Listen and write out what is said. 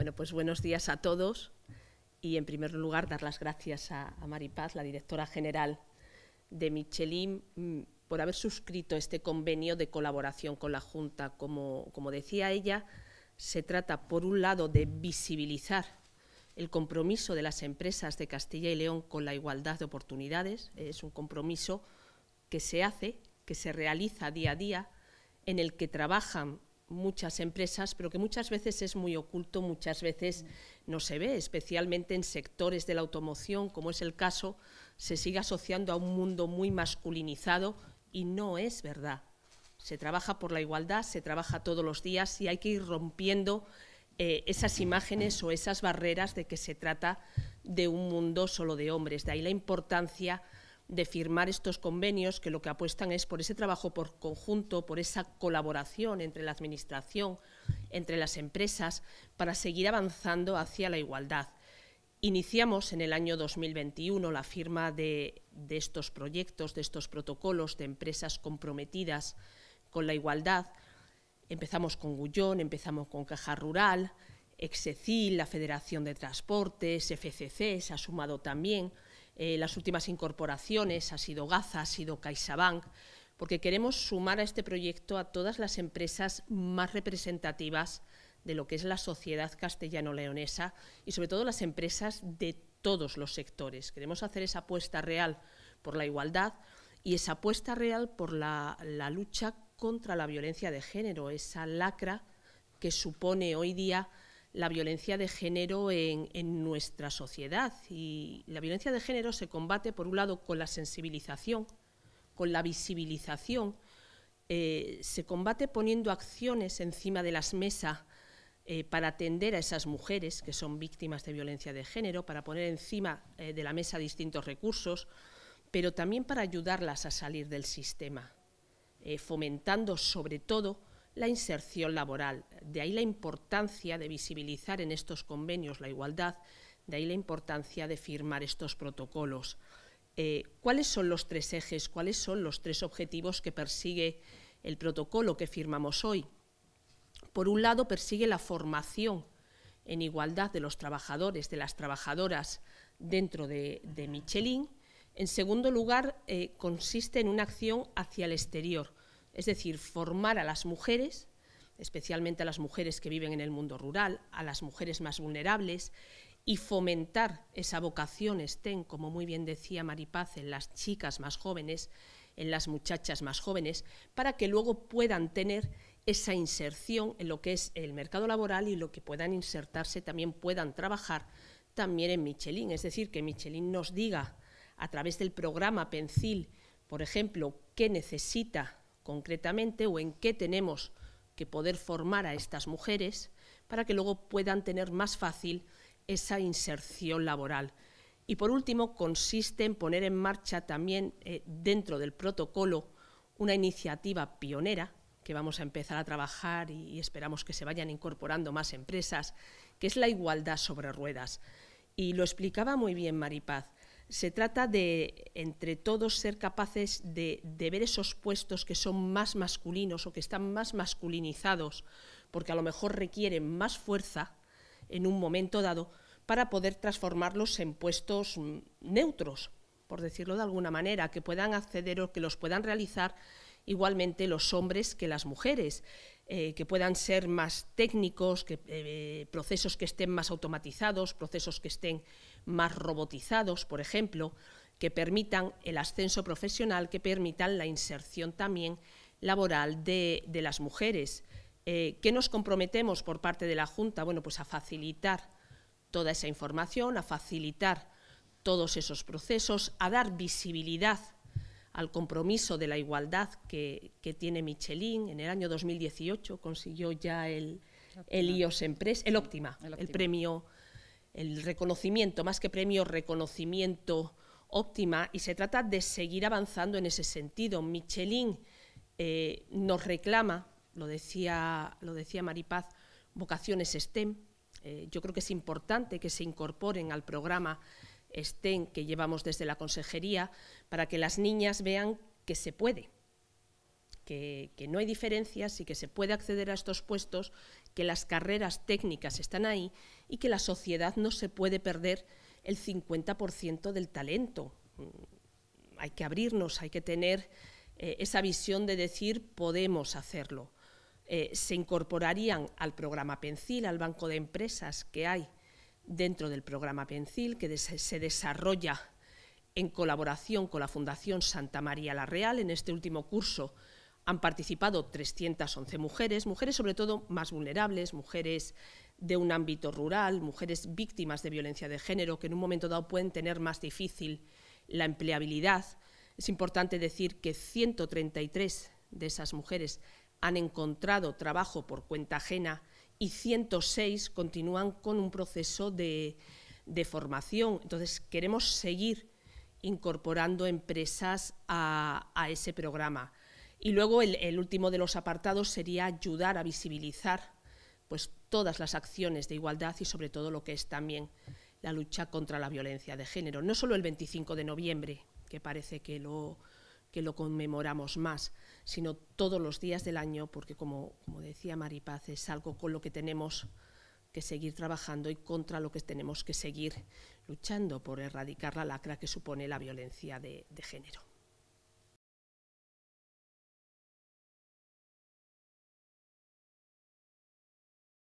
Bueno, pues buenos días a todos y en primer lugar dar las gracias a, Mari Maripaz, la directora general de Michelin, mm, por haber suscrito este convenio de colaboración con la Junta. Como, como decía ella, se trata, por un lado, de visibilizar el compromiso de las empresas de Castilla y León con la igualdad de oportunidades. Es un compromiso que se hace, que se realiza día a día, en el que trabajan muchas empresas, pero que muchas veces es muy oculto, muchas veces mm. no se ve, especialmente en sectores de la automoción, como es el caso, se sigue asociando a un mundo muy masculinizado y no es verdad. Se trabaja por la igualdad, se trabaja todos los días y hay que ir rompiendo eh, esas imágenes o esas barreras de que se trata de un mundo solo de hombres. De ahí la importancia de firmar estos convenios que lo que apuestan es por ese trabajo por conjunto, por esa colaboración entre la Administración, entre las empresas, para seguir avanzando hacia la igualdad. Iniciamos en el año 2021 la firma de, estos proyectos, de estos protocolos de empresas comprometidas con la igualdad. Empezamos con Gullón, empezamos con Caja Rural, Execil, la Federación de Transportes, FCC se ha sumado también. Eh, las últimas incorporaciones, ha sido Gaza, ha sido CaixaBank, porque queremos sumar a este proyecto a todas las empresas más representativas de lo que es la sociedad castellano-leonesa y sobre todo las empresas de todos los sectores. Queremos hacer esa apuesta real por la igualdad y esa apuesta real por la lucha contra la violencia de género, esa lacra que supone hoy día la violencia de género en, nuestra sociedad. Y la violencia de género se combate, por un lado, con la sensibilización, con la visibilización, eh, se combate poniendo acciones encima de las mesas eh, para atender a esas mujeres que son víctimas de violencia de género, para poner encima eh, de la mesa distintos recursos, pero también para ayudarlas a salir del sistema, fomentando sobre todo la inserción laboral. De ahí la importancia de visibilizar en estos convenios la igualdad, de ahí la importancia de firmar estos protocolos. Eh, ¿Cuáles son los tres ejes, cuáles son los tres objetivos que persigue el protocolo que firmamos hoy? Por un lado, persigue la formación en igualdad de los trabajadores, de las trabajadoras dentro de, Michelin. En segundo lugar, eh, consiste en una acción hacia el exterior, es decir, formar a las mujeres, especialmente a las mujeres que viven en el mundo rural, a las mujeres más vulnerables, y fomentar esa vocación estén como muy bien decía Maripaz, en las chicas más jóvenes, en las muchachas más jóvenes, para que luego puedan tener esa inserción en lo que es el mercado laboral y lo que puedan insertarse también puedan trabajar también en Michelin. Es decir, que Michelin nos diga a través del programa Pencil, por ejemplo, qué necesita concretamente o en qué tenemos que poder formar a estas mujeres para que luego puedan tener más fácil esa inserción laboral. Y por último, consiste en poner en marcha también eh, dentro del protocolo una iniciativa pionera que vamos a empezar a trabajar y esperamos que se vayan incorporando más empresas, que es la igualdad sobre ruedas. Y lo explicaba muy bien Maripaz se trata de, entre todos, ser capaces de, ver esos puestos que son más masculinos o que están más masculinizados, porque a lo mejor requieren más fuerza en un momento dado, para poder transformarlos en puestos mm, neutros, por decirlo de alguna manera, que puedan acceder o que los puedan realizar igualmente los hombres que las mujeres, eh, que puedan ser más técnicos, que, eh, procesos que estén más automatizados, procesos que estén más robotizados, por ejemplo, que permitan el ascenso profesional, que permitan la inserción también laboral de, las mujeres. Eh, ¿Qué nos comprometemos por parte de la Junta? Bueno, pues a facilitar toda esa información, a facilitar todos esos procesos, a dar visibilidad al compromiso de la igualdad que, tiene Michelin. En el año 2018 consiguió ya el, el IOS Empresa, el Óptima, el premio el reconocimiento, más que premio, reconocimiento óptima, y se trata de seguir avanzando en ese sentido. Michelin eh, nos reclama, lo decía, lo decía Maripaz, vocaciones STEM. Eh, yo creo que es importante que se incorporen al programa STEM que llevamos desde la consejería para que las niñas vean que se puede, que, que, no hay diferencias y que se puede acceder a estos puestos que las carreras técnicas están ahí y que la sociedad no se puede perder el 50% del talento. Mm, hay que abrirnos, hay que tener eh, esa visión de decir podemos hacerlo. Eh, se incorporarían al programa Pencil, al banco de empresas que hay dentro del programa Pencil, que se desarrolla en colaboración con la Fundación Santa María la Real. En este último curso han participado 311 mujeres, mujeres sobre todo más vulnerables, mujeres de un ámbito rural, mujeres víctimas de violencia de género, que en un momento dado pueden tener más difícil la empleabilidad. Es importante decir que 133 de esas mujeres han encontrado trabajo por cuenta ajena y 106 continúan con un proceso de, formación. Entonces, queremos seguir incorporando empresas a, a ese programa. Y luego el, último de los apartados sería ayudar a visibilizar pues, todas las acciones de igualdad y sobre todo lo que es también la lucha contra la violencia de género. No solo el 25 de noviembre, que parece que lo, que lo conmemoramos más, sino todos los días del año, porque como, como decía Maripaz, es algo con lo que tenemos que seguir trabajando y contra lo que tenemos que seguir luchando por erradicar la lacra que supone la violencia de género.